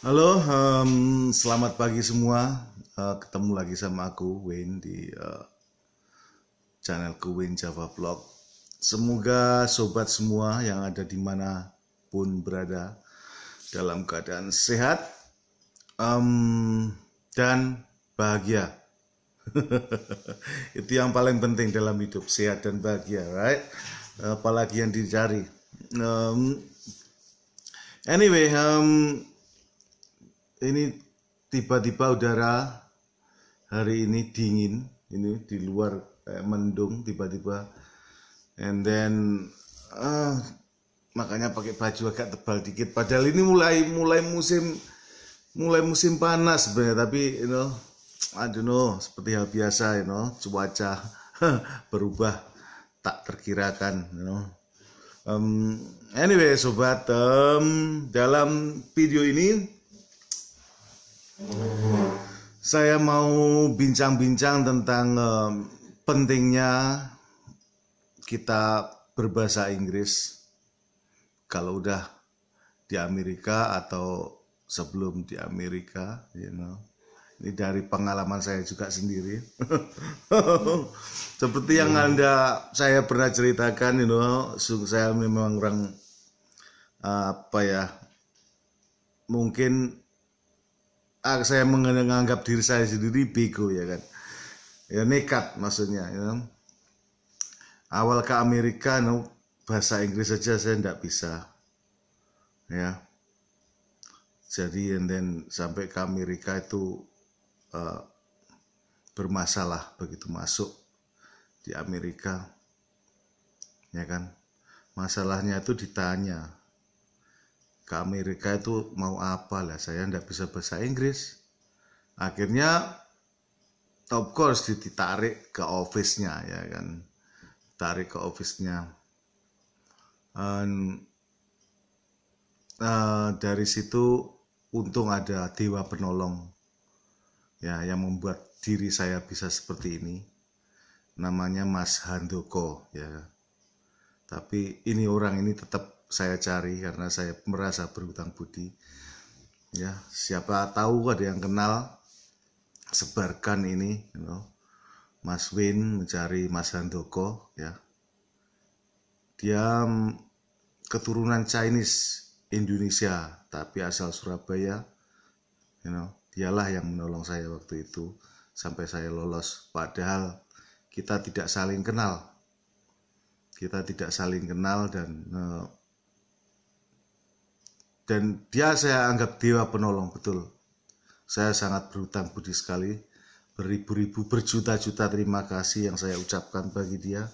Halo, um, selamat pagi semua. Uh, ketemu lagi sama aku Wayne di uh, channelku Wayne Java Vlog. Semoga sobat semua yang ada di mana pun berada dalam keadaan sehat um, dan bahagia. Itu yang paling penting dalam hidup, sehat dan bahagia, right? Apalagi yang dicari. Um, anyway, um, ini tiba-tiba udara hari ini dingin ini di luar kayak mendung tiba-tiba and then uh, makanya pakai baju agak tebal dikit padahal ini mulai mulai musim mulai musim panas sebenarnya tapi you know I don't know seperti hal biasa you know cuaca berubah tak terkirakan you know um, anyway sobat um, dalam video ini saya mau bincang-bincang tentang um, pentingnya kita berbahasa Inggris. Kalau udah di Amerika atau sebelum di Amerika, you know. Ini dari pengalaman saya juga sendiri. Seperti yang hmm. Anda saya pernah ceritakan, you know, saya memang orang apa ya? Mungkin Ah, saya menganggap diri saya sendiri bego ya kan ya nekat maksudnya ya. awal ke Amerika no, bahasa Inggris saja saya tidak bisa ya jadi and then sampai ke Amerika itu uh, bermasalah begitu masuk di Amerika ya kan masalahnya itu ditanya ke Amerika itu mau apa lah saya ndak bisa bahasa Inggris akhirnya top course ditarik ke office-nya ya kan tarik ke office-nya Dan uh, dari situ untung ada dewa penolong ya yang membuat diri saya bisa seperti ini namanya Mas Handoko ya tapi ini orang ini tetap saya cari karena saya merasa berhutang budi. Ya, siapa tahu ada yang kenal sebarkan ini, you know. Mas Win mencari Mas Handoko ya. Dia mm, keturunan Chinese Indonesia tapi asal Surabaya. You know, dialah yang menolong saya waktu itu sampai saya lolos padahal kita tidak saling kenal. Kita tidak saling kenal dan uh, dan dia saya anggap dewa penolong betul. Saya sangat berhutang budi sekali, beribu-ribu berjuta-juta terima kasih yang saya ucapkan bagi dia.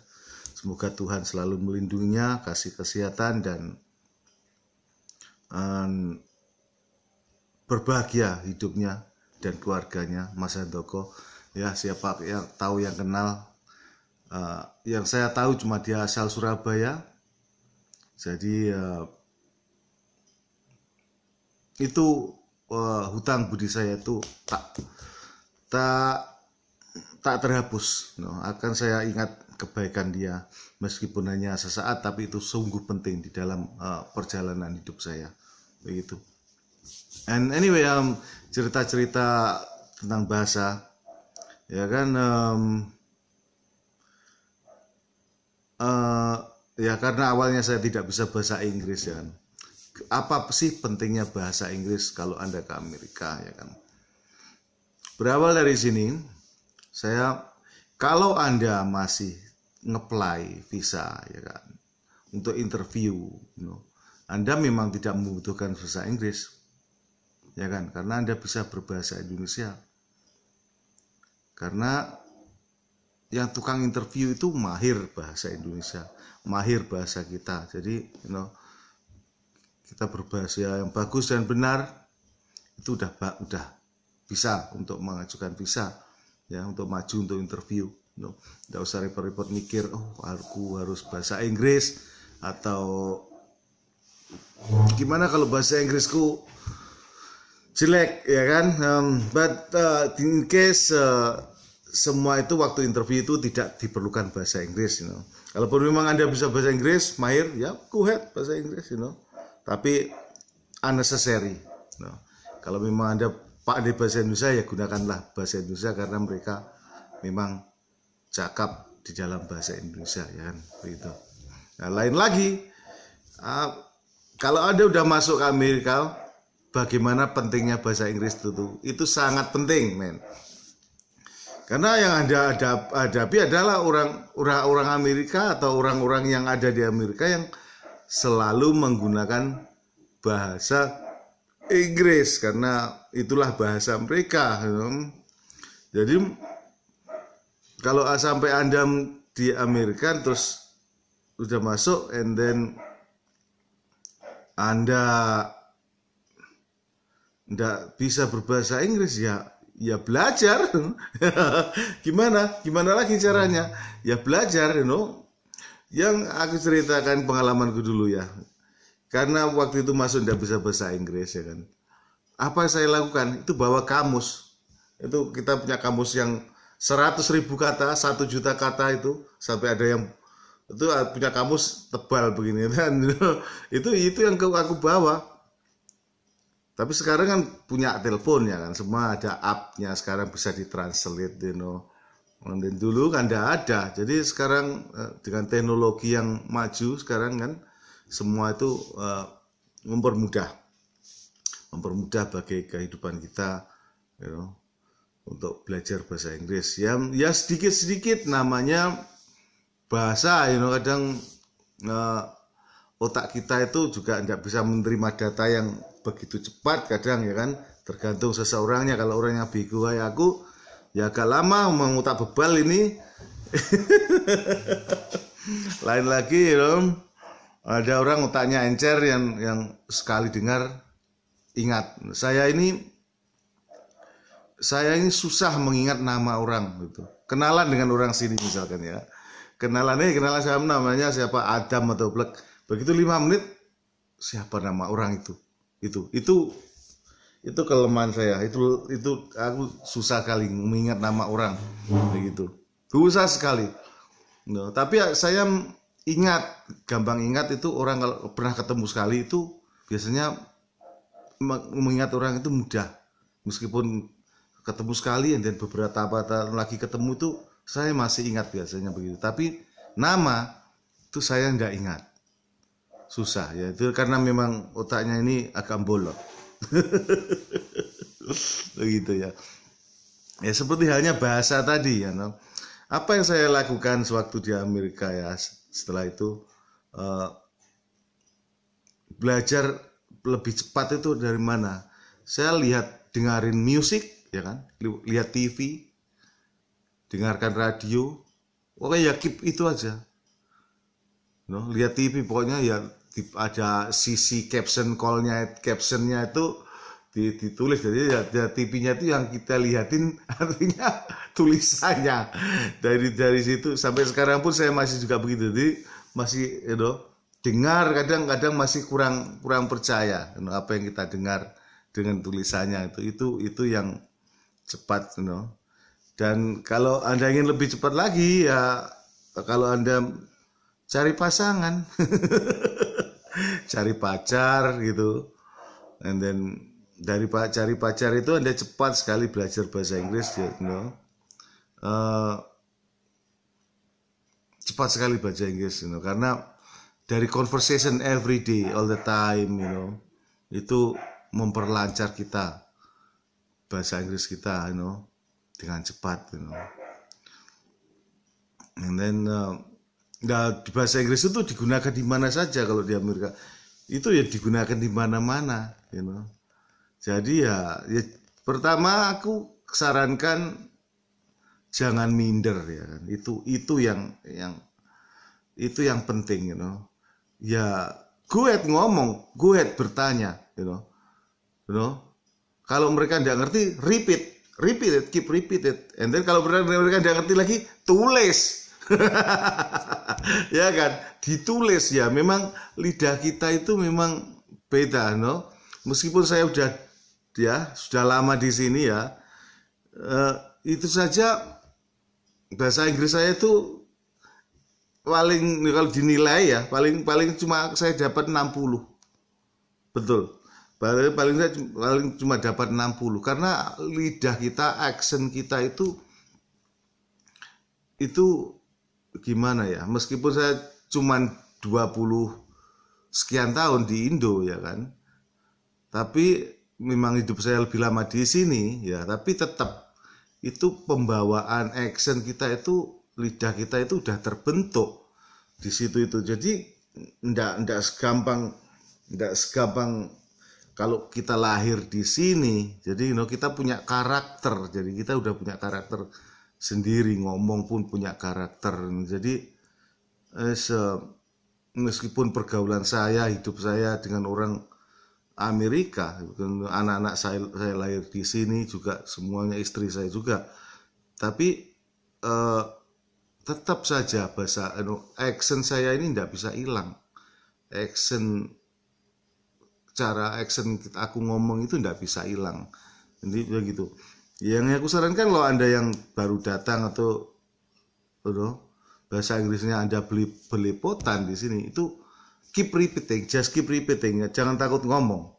Semoga Tuhan selalu melindunginya, kasih kesehatan dan um, berbahagia hidupnya dan keluarganya Mas Handoko. Ya siapa yang tahu yang kenal, uh, yang saya tahu cuma dia asal Surabaya. Jadi uh, itu uh, hutang budi saya itu tak tak tak terhapus no. akan saya ingat kebaikan dia meskipun hanya sesaat tapi itu sungguh penting di dalam uh, perjalanan hidup saya begitu and anyway um, cerita-cerita tentang bahasa ya kan um, uh, ya karena awalnya saya tidak bisa bahasa Inggris ya kan apa sih pentingnya bahasa Inggris kalau Anda ke Amerika ya kan. Berawal dari sini, saya kalau Anda masih ngeplay visa ya kan untuk interview, you know, Anda memang tidak membutuhkan bahasa Inggris ya kan karena Anda bisa berbahasa Indonesia. Karena yang tukang interview itu mahir bahasa Indonesia, mahir bahasa kita. Jadi, you know, kita berbahasa yang bagus dan benar itu udah udah bisa untuk mengajukan visa ya untuk maju untuk interview no tidak usah repot-repot mikir oh aku harus bahasa Inggris atau gimana kalau bahasa Inggrisku jelek ya kan um, but uh, in case uh, semua itu waktu interview itu tidak diperlukan bahasa Inggris you know kalaupun memang anda bisa bahasa Inggris mahir ya kuhet bahasa Inggris you know tapi unnecessary. Nah, kalau memang Anda di bahasa Indonesia ya gunakanlah bahasa Indonesia karena mereka memang cakap di dalam bahasa Indonesia ya kan begitu. Nah, lain lagi uh, kalau Anda udah masuk ke Amerika bagaimana pentingnya bahasa Inggris itu tuh? itu sangat penting men karena yang anda hadapi adalah orang orang Amerika atau orang-orang yang ada di Amerika yang selalu menggunakan bahasa Inggris karena itulah bahasa mereka. Hmm. Jadi kalau sampai Anda di Amerika terus udah masuk and then Anda tidak bisa berbahasa Inggris ya ya belajar hmm. gimana gimana lagi caranya hmm. ya belajar you know yang aku ceritakan pengalamanku dulu ya karena waktu itu masuk tidak bisa bahasa Inggris ya kan apa yang saya lakukan itu bawa kamus itu kita punya kamus yang 100 ribu kata satu juta kata itu sampai ada yang itu punya kamus tebal begini kan. itu itu yang aku bawa tapi sekarang kan punya telepon ya kan semua ada appnya sekarang bisa ditranslate you know dan dulu kan tidak ada. Jadi sekarang eh, dengan teknologi yang maju sekarang kan semua itu eh, mempermudah, mempermudah bagi kehidupan kita, you know, untuk belajar bahasa Inggris. Ya, ya sedikit sedikit namanya bahasa, you know, kadang uh, otak kita itu juga tidak bisa menerima data yang begitu cepat kadang ya kan tergantung seseorangnya kalau orangnya yang bego kayak aku ya agak lama mengutak bebal ini lain lagi ya Om ada orang otaknya encer yang yang sekali dengar ingat saya ini saya ini susah mengingat nama orang gitu kenalan dengan orang sini misalkan ya kenalannya kenalan eh, saya namanya siapa Adam atau Black begitu lima menit siapa nama orang itu gitu. itu itu itu kelemahan saya itu itu aku susah kali mengingat nama orang begitu susah sekali no, tapi saya ingat gampang ingat itu orang kalau pernah ketemu sekali itu biasanya mengingat orang itu mudah meskipun ketemu sekali dan beberapa tahun lagi ketemu itu saya masih ingat biasanya begitu tapi nama itu saya nggak ingat susah ya itu karena memang otaknya ini agak bolong begitu oh, ya ya seperti halnya bahasa tadi ya no? apa yang saya lakukan sewaktu di Amerika ya setelah itu uh, belajar lebih cepat itu dari mana saya lihat dengarin musik ya kan lihat TV dengarkan radio oke ya keep itu aja no lihat TV pokoknya ya ada sisi caption callnya captionnya itu ditulis jadi ada ya, ya, tv itu yang kita lihatin artinya tulisannya dari dari situ sampai sekarang pun saya masih juga begitu jadi masih you know, dengar kadang-kadang masih kurang kurang percaya you know, apa yang kita dengar dengan tulisannya itu itu itu yang cepat you know. dan kalau anda ingin lebih cepat lagi ya kalau anda cari pasangan cari pacar gitu and then dari pak cari pacar itu anda cepat sekali belajar bahasa Inggris ya, you know uh, cepat sekali bahasa Inggris you know karena dari conversation every day all the time you know itu memperlancar kita bahasa Inggris kita you know dengan cepat you know and then uh, Nah, di bahasa Inggris itu digunakan di mana saja kalau di Amerika itu ya digunakan di mana-mana you know. jadi ya, ya pertama aku sarankan jangan minder ya kan itu itu yang yang itu yang penting you know ya gue ngomong gue bertanya you know you know kalau mereka tidak ngerti repeat repeat it keep repeat it and then kalau mereka mereka tidak ngerti lagi tulis ya kan ditulis ya memang lidah kita itu memang beda no meskipun saya sudah ya sudah lama di sini ya uh, itu saja bahasa Inggris saya itu paling kalau dinilai ya paling paling cuma saya dapat 60 betul paling paling saya paling cuma dapat 60 karena lidah kita aksen kita itu itu gimana ya meskipun saya cuman 20 sekian tahun di Indo ya kan. Tapi memang hidup saya lebih lama di sini ya, tapi tetap itu pembawaan action kita itu lidah kita itu udah terbentuk di situ itu. Jadi ndak ndak segampang ndak segampang kalau kita lahir di sini. Jadi you know, kita punya karakter. Jadi kita udah punya karakter sendiri ngomong pun punya karakter. Jadi Eh, meskipun pergaulan saya hidup saya dengan orang Amerika anak-anak saya, saya lahir di sini juga semuanya istri saya juga tapi eh, tetap saja bahasa anu, accent saya ini tidak bisa hilang accent cara action aku ngomong itu tidak bisa hilang jadi begitu yang aku sarankan kalau anda yang baru datang atau you know, bahasa Inggrisnya ada beli belepotan di sini itu keep repeating, just keep repeating. ya. Jangan takut ngomong.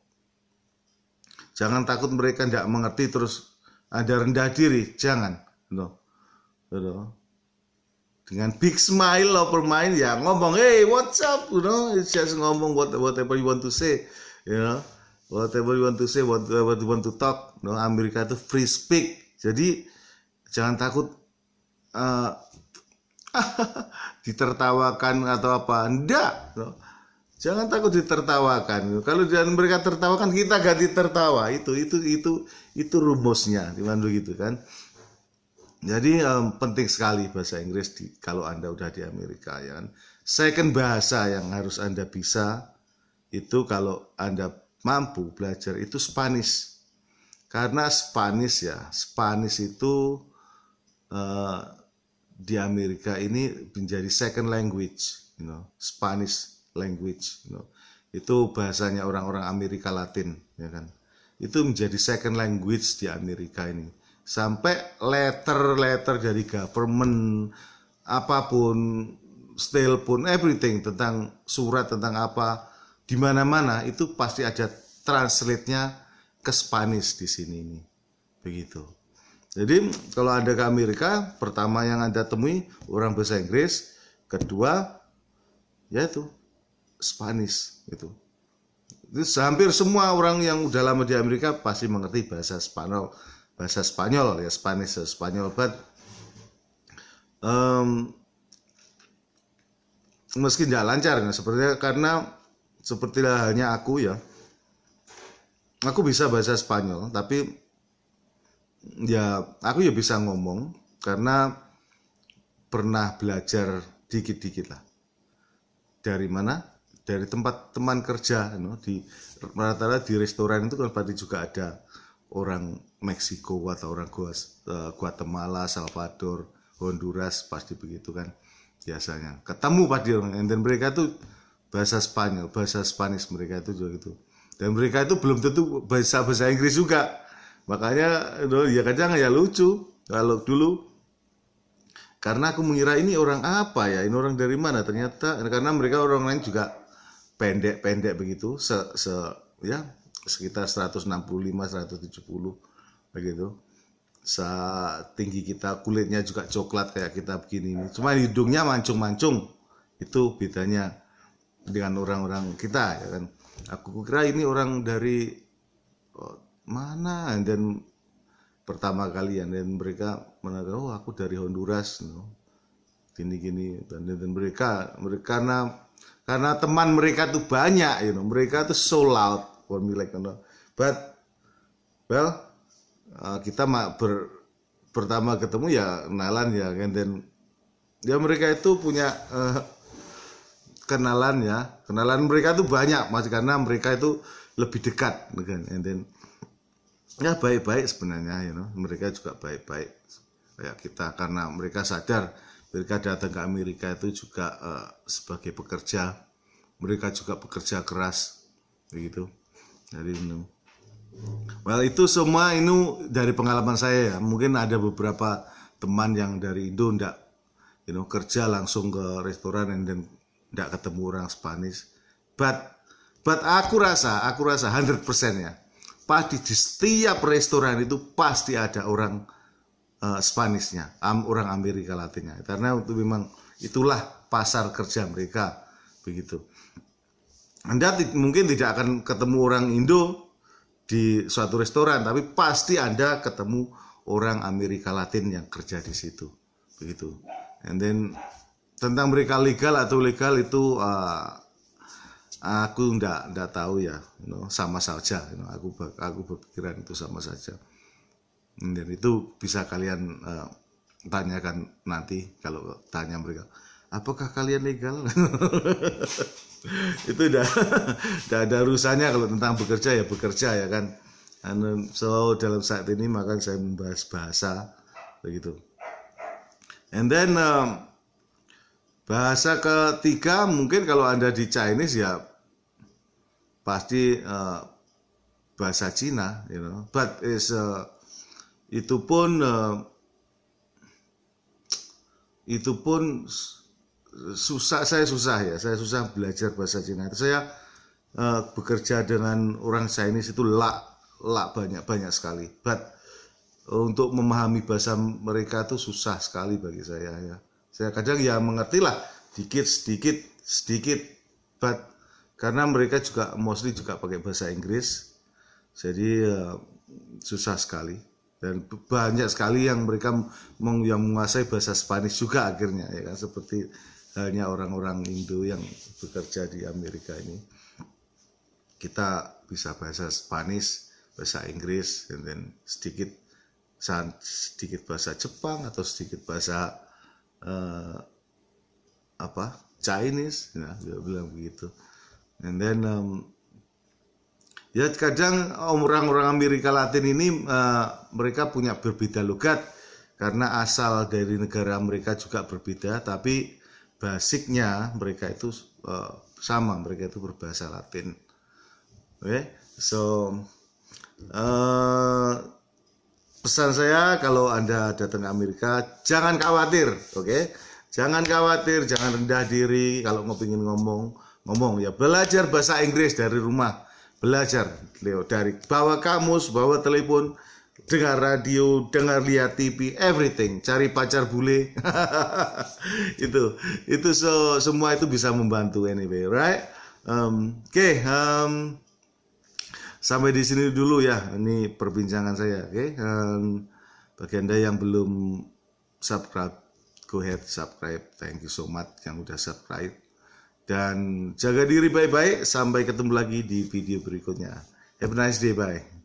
Jangan takut mereka tidak mengerti terus ada rendah diri, jangan. No. Gitu. No. Gitu. Dengan big smile over mind ya ngomong, hey what's up, you know, it's just ngomong what, whatever you want to say, you know, whatever you want to say, whatever you want to talk, no know, Amerika itu free speak, jadi jangan takut uh, ditertawakan atau apa enggak jangan takut ditertawakan kalau jangan mereka tertawakan kita ganti tertawa itu itu itu itu rumusnya gimana begitu kan jadi um, penting sekali bahasa Inggris di, kalau anda udah di Amerika ya kan second bahasa yang harus anda bisa itu kalau anda mampu belajar itu Spanish karena Spanish ya Spanish itu uh, di Amerika ini menjadi second language, you know, Spanish language, you know. Itu bahasanya orang-orang Amerika Latin, ya kan. Itu menjadi second language di Amerika ini. Sampai letter-letter dari government apapun, still pun everything tentang surat tentang apa di mana-mana itu pasti ada translate-nya ke Spanish di sini ini. Begitu. Jadi kalau Anda ke Amerika, pertama yang Anda temui orang bahasa Inggris, kedua yaitu Spanish itu. Itu hampir semua orang yang udah lama di Amerika pasti mengerti bahasa Spanyol, bahasa Spanyol ya Spanish, Spanyol but Um, meski tidak lancar, ya, sepertinya karena seperti halnya aku ya, aku bisa bahasa Spanyol, tapi ya aku ya bisa ngomong karena pernah belajar dikit-dikit lah dari mana dari tempat teman kerja know, di rata-rata di restoran itu kan pasti juga ada orang Meksiko atau orang eh, Guatemala Salvador Honduras pasti begitu kan biasanya ketemu pasti orang dan mereka tuh bahasa Spanyol bahasa Spanish mereka itu juga gitu dan mereka itu belum tentu bahasa bahasa Inggris juga Makanya ya kadang ya lucu kalau dulu karena aku mengira ini orang apa ya ini orang dari mana ternyata karena mereka orang lain juga pendek-pendek begitu se, se ya sekitar 165 170 begitu se tinggi kita kulitnya juga coklat kayak kita begini ini cuma hidungnya mancung-mancung itu bedanya dengan orang-orang kita ya kan aku kira ini orang dari mana Dan pertama kali ya. Dan mereka mengatakan oh aku dari Honduras no gini-gini dan, dan mereka mereka karena karena teman mereka tuh banyak you know mereka tuh so loud for me like you know. but well uh, kita ber, pertama ketemu ya kenalan ya and then ya mereka itu punya uh, kenalan ya kenalan mereka tuh banyak mas karena mereka itu lebih dekat kan and then ya baik-baik sebenarnya you know. mereka juga baik-baik kayak kita karena mereka sadar mereka datang ke Amerika itu juga uh, sebagai pekerja mereka juga bekerja keras begitu jadi you know. well itu semua ini dari pengalaman saya ya mungkin ada beberapa teman yang dari Indo ndak you know kerja langsung ke restoran dan tidak ndak ketemu orang Spanish but but aku rasa aku rasa 100% ya pasti di setiap restoran itu pasti ada orang uh, Spanishnya, am, orang Amerika Latinnya. Karena itu memang itulah pasar kerja mereka begitu. Anda mungkin tidak akan ketemu orang Indo di suatu restoran, tapi pasti Anda ketemu orang Amerika Latin yang kerja di situ, begitu. And then tentang mereka legal atau legal itu uh, aku nggak enggak tahu ya you know, sama saja you know, aku aku berpikiran itu sama saja dan itu bisa kalian uh, tanyakan nanti kalau tanya mereka apakah kalian legal itu udah udah ada urusannya kalau tentang bekerja ya bekerja ya kan And so dalam saat ini maka saya membahas bahasa begitu and then um, Bahasa ketiga mungkin kalau Anda di Chinese ya pasti uh, bahasa Cina, you know. But is uh, itu pun uh, itu pun susah saya susah ya, saya susah belajar bahasa Cina. saya uh, bekerja dengan orang Chinese itu lak lak banyak banyak sekali. But untuk memahami bahasa mereka itu susah sekali bagi saya ya saya kadang ya mengertilah sedikit sedikit sedikit but karena mereka juga mostly juga pakai bahasa Inggris jadi uh, susah sekali dan banyak sekali yang mereka meng, yang menguasai bahasa Spanish juga akhirnya ya kan seperti hanya orang-orang Indo yang bekerja di Amerika ini kita bisa bahasa Spanish bahasa Inggris dan sedikit sedikit bahasa Jepang atau sedikit bahasa uh, apa Chinese ya dia bilang begitu and then um, ya kadang orang-orang Amerika Latin ini uh, mereka punya berbeda logat karena asal dari negara mereka juga berbeda tapi basicnya mereka itu uh, sama mereka itu berbahasa Latin oke okay? so uh, pesan saya kalau Anda datang ke Amerika jangan khawatir, oke? Okay? Jangan khawatir, jangan rendah diri kalau pingin ngomong, ngomong ya belajar bahasa Inggris dari rumah. Belajar Leo dari bawa kamus, bawa telepon, dengar radio, dengar lihat TV, everything, cari pacar bule. itu, itu so, semua itu bisa membantu anyway, right? Um, Oke, okay, um, sampai di sini dulu ya ini perbincangan saya oke okay? bagi anda yang belum subscribe go ahead subscribe thank you so much yang udah subscribe dan jaga diri baik-baik sampai ketemu lagi di video berikutnya have a nice day bye